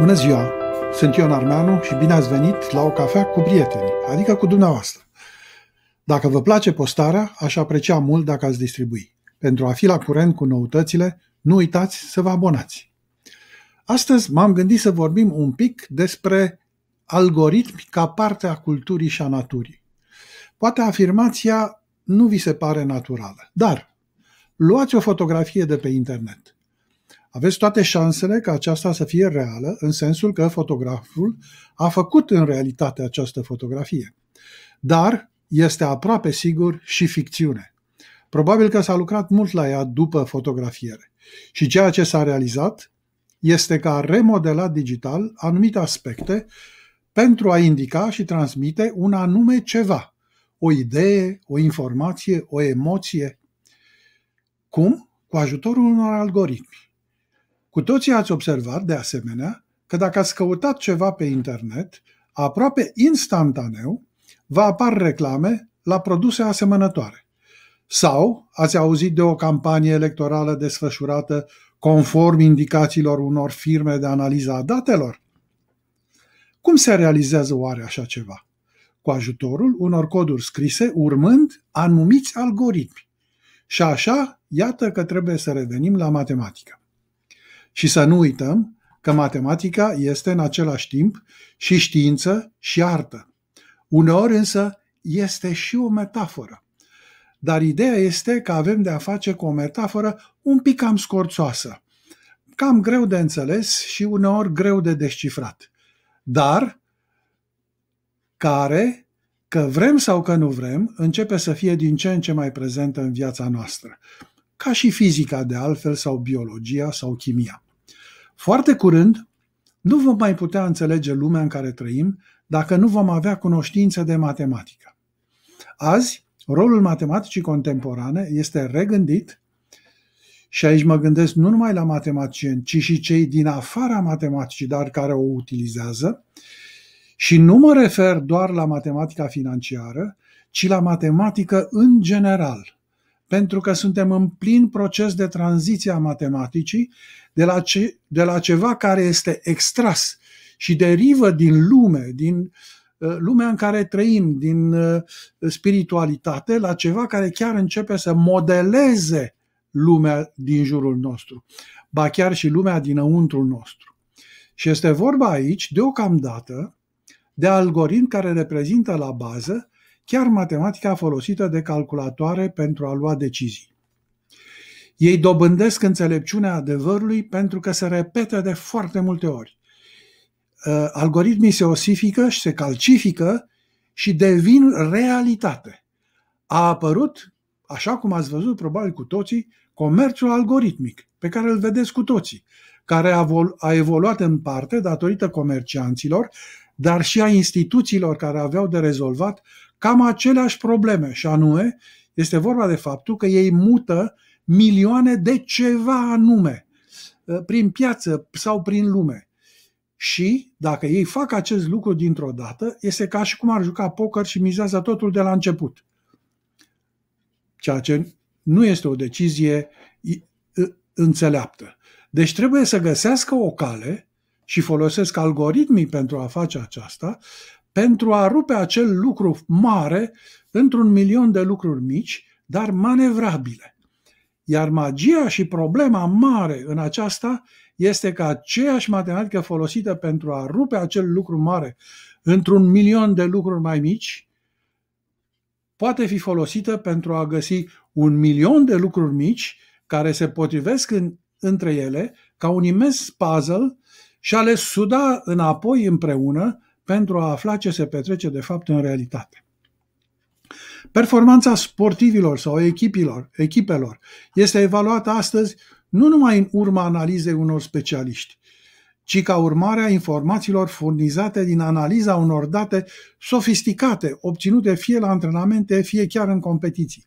Bună ziua! Sunt Ion Armeanu și bine ați venit la o cafea cu prietenii, adică cu dumneavoastră. Dacă vă place postarea, aș aprecia mult dacă ați distribui. Pentru a fi la curent cu noutățile, nu uitați să vă abonați. Astăzi m-am gândit să vorbim un pic despre algoritmi ca parte a culturii și a naturii. Poate afirmația nu vi se pare naturală, dar luați o fotografie de pe internet – aveți toate șansele ca aceasta să fie reală, în sensul că fotograful a făcut în realitate această fotografie. Dar este aproape sigur și ficțiune. Probabil că s-a lucrat mult la ea după fotografiere. Și ceea ce s-a realizat este că a remodelat digital anumite aspecte pentru a indica și transmite un anume ceva, o idee, o informație, o emoție. Cum? Cu ajutorul unor algoritmi. Cu toții ați observat, de asemenea, că dacă ați căutat ceva pe internet, aproape instantaneu va apar reclame la produse asemănătoare. Sau ați auzit de o campanie electorală desfășurată conform indicațiilor unor firme de analiză a datelor? Cum se realizează oare așa ceva? Cu ajutorul unor coduri scrise urmând anumiți algoritmi. Și așa, iată că trebuie să revenim la matematică. Și să nu uităm că matematica este în același timp și știință și artă. Uneori însă este și o metaforă. Dar ideea este că avem de a face cu o metaforă un pic cam scorțoasă, cam greu de înțeles și uneori greu de descifrat, dar care, că vrem sau că nu vrem, începe să fie din ce în ce mai prezentă în viața noastră ca și fizica de altfel sau biologia sau chimia. Foarte curând, nu vom mai putea înțelege lumea în care trăim dacă nu vom avea cunoștință de matematică. Azi, rolul matematicii contemporane este regândit și aici mă gândesc nu numai la matematicieni, ci și cei din afara matematicii, dar care o utilizează. Și nu mă refer doar la matematica financiară, ci la matematică în general pentru că suntem în plin proces de tranziție a matematicii de la, ce, de la ceva care este extras și derivă din lume, din uh, lumea în care trăim, din uh, spiritualitate, la ceva care chiar începe să modeleze lumea din jurul nostru, ba chiar și lumea dinăuntrul nostru. Și este vorba aici, deocamdată, de algoritmi care reprezintă la bază chiar matematica folosită de calculatoare pentru a lua decizii. Ei dobândesc înțelepciunea adevărului pentru că se repetă de foarte multe ori. Ă, algoritmii se osifică și se calcifică și devin realitate. A apărut, așa cum ați văzut probabil cu toții, comerțul algoritmic, pe care îl vedeți cu toții, care a, a evoluat în parte datorită comercianților, dar și a instituțiilor care aveau de rezolvat cam aceleași probleme și anume este vorba de faptul că ei mută milioane de ceva anume ă, prin piață sau prin lume. Și dacă ei fac acest lucru dintr-o dată, este ca și cum ar juca poker și mizează totul de la început. Ceea ce nu este o decizie ă, înțeleaptă. Deci trebuie să găsească o cale și folosesc algoritmii pentru a face aceasta, pentru a rupe acel lucru mare într-un milion de lucruri mici, dar manevrabile. Iar magia și problema mare în aceasta este că aceeași matematică folosită pentru a rupe acel lucru mare într-un milion de lucruri mai mici, poate fi folosită pentru a găsi un milion de lucruri mici care se potrivesc în, între ele ca un imens puzzle și a le suda înapoi împreună pentru a afla ce se petrece de fapt în realitate. Performanța sportivilor sau echipilor, echipelor este evaluată astăzi nu numai în urma analizei unor specialiști, ci ca urmare a informațiilor furnizate din analiza unor date sofisticate, obținute fie la antrenamente, fie chiar în competiții.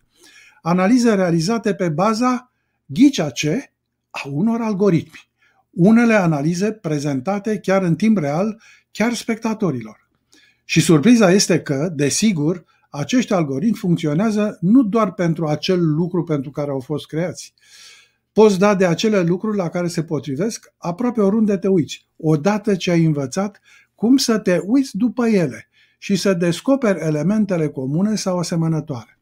Analize realizate pe baza, ghicea ce, a unor algoritmi. Unele analize prezentate chiar în timp real chiar spectatorilor. Și surpriza este că, desigur, acești algoritmi funcționează nu doar pentru acel lucru pentru care au fost creați. Poți da de acele lucruri la care se potrivesc aproape oriunde te uiți, odată ce ai învățat cum să te uiți după ele și să descoperi elementele comune sau asemănătoare.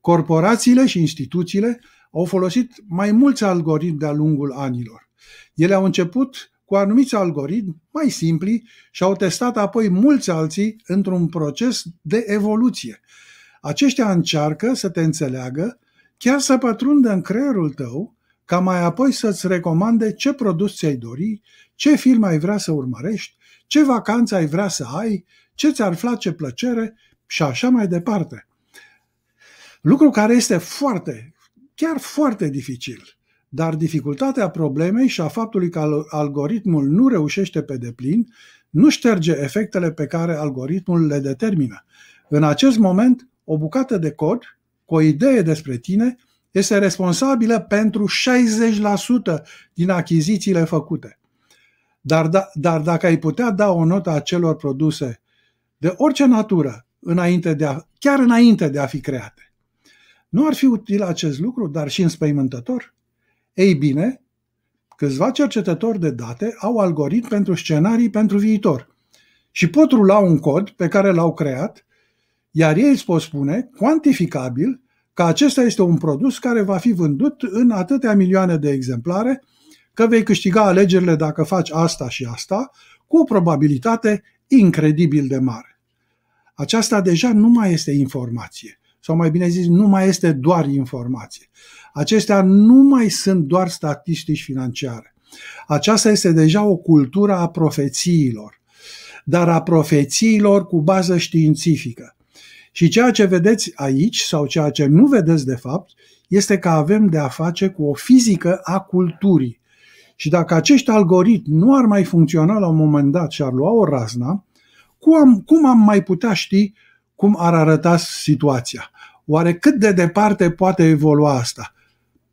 Corporațiile și instituțiile au folosit mai mulți algoritmi de-a lungul anilor. Ele au început cu anumiți algoritmi mai simpli și au testat apoi mulți alții într-un proces de evoluție. Aceștia încearcă să te înțeleagă, chiar să pătrundă în creierul tău, ca mai apoi să-ți recomande ce produs ți-ai dori, ce film ai vrea să urmărești, ce vacanță ai vrea să ai, ce ți-ar face plăcere și așa mai departe. Lucru care este foarte, chiar foarte dificil. Dar dificultatea problemei și a faptului că algoritmul nu reușește pe deplin nu șterge efectele pe care algoritmul le determină. În acest moment, o bucată de cod cu o idee despre tine este responsabilă pentru 60% din achizițiile făcute. Dar, da, dar dacă ai putea da o notă acelor produse de orice natură, înainte de a, chiar înainte de a fi create, nu ar fi util acest lucru, dar și înspăimântător? Ei bine, câțiva cercetători de date au algoritm pentru scenarii pentru viitor și pot rula un cod pe care l-au creat, iar ei îți pot spune, cuantificabil, că acesta este un produs care va fi vândut în atâtea milioane de exemplare, că vei câștiga alegerile dacă faci asta și asta, cu o probabilitate incredibil de mare. Aceasta deja nu mai este informație, sau mai bine zis, nu mai este doar informație. Acestea nu mai sunt doar statistici financiare. Aceasta este deja o cultură a profețiilor, dar a profețiilor cu bază științifică. Și ceea ce vedeți aici, sau ceea ce nu vedeți de fapt, este că avem de a face cu o fizică a culturii. Și dacă acești algoritmi nu ar mai funcționa la un moment dat și ar lua o razna, cum am, cum am mai putea ști cum ar arăta situația? Oare cât de departe poate evolua asta?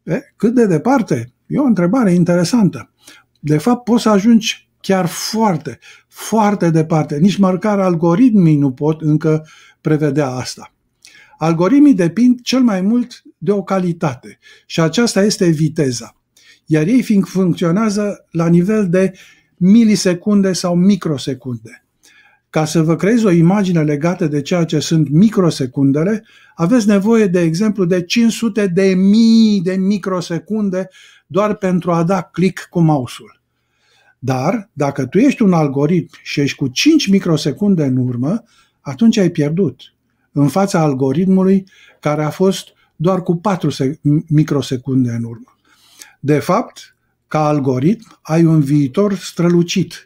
E, cât de departe? E o întrebare interesantă. De fapt, poți să ajungi chiar foarte, foarte departe. Nici măcar algoritmii nu pot încă prevedea asta. Algoritmii depind cel mai mult de o calitate și aceasta este viteza. Iar ei fiind funcționează la nivel de milisecunde sau microsecunde. Ca să vă creez o imagine legată de ceea ce sunt microsecundele, aveți nevoie, de exemplu, de 500 de mii de microsecunde doar pentru a da click cu mouse-ul. Dar, dacă tu ești un algoritm și ești cu 5 microsecunde în urmă, atunci ai pierdut în fața algoritmului care a fost doar cu 4 microsecunde în urmă. De fapt, ca algoritm, ai un viitor strălucit –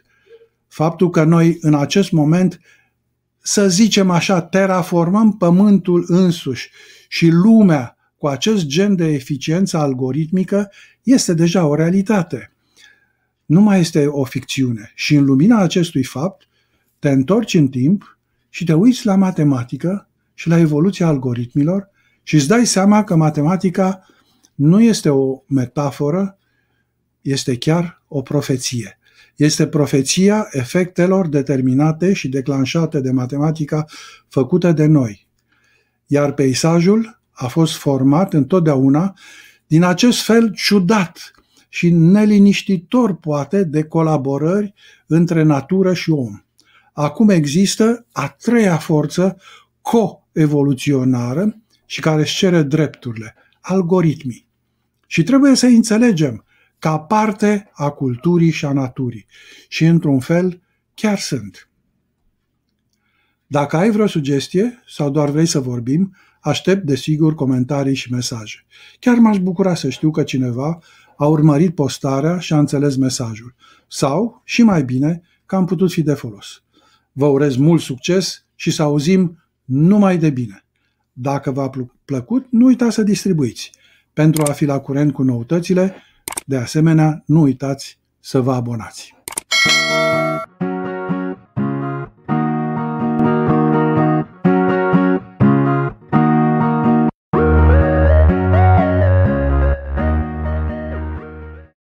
faptul că noi în acest moment, să zicem așa, terraformăm pământul însuși și lumea cu acest gen de eficiență algoritmică este deja o realitate. Nu mai este o ficțiune. Și în lumina acestui fapt, te întorci în timp și te uiți la matematică și la evoluția algoritmilor și îți dai seama că matematica nu este o metaforă, este chiar o profeție. Este profeția efectelor determinate și declanșate de matematica făcută de noi. Iar peisajul a fost format întotdeauna din acest fel ciudat și neliniștitor, poate, de colaborări între natură și om. Acum există a treia forță coevoluționară și care își cere drepturile, algoritmii. Și trebuie să înțelegem ca parte a culturii și a naturii și, într-un fel, chiar sunt. Dacă ai vreo sugestie sau doar vrei să vorbim, aștept desigur comentarii și mesaje. Chiar m-aș bucura să știu că cineva a urmărit postarea și a înțeles mesajul. Sau, și mai bine, că am putut fi de folos. Vă urez mult succes și să auzim numai de bine. Dacă v-a plăcut, nu uita să distribuiți. Pentru a fi la curent cu noutățile, de asemenea, nu uitați să vă abonați!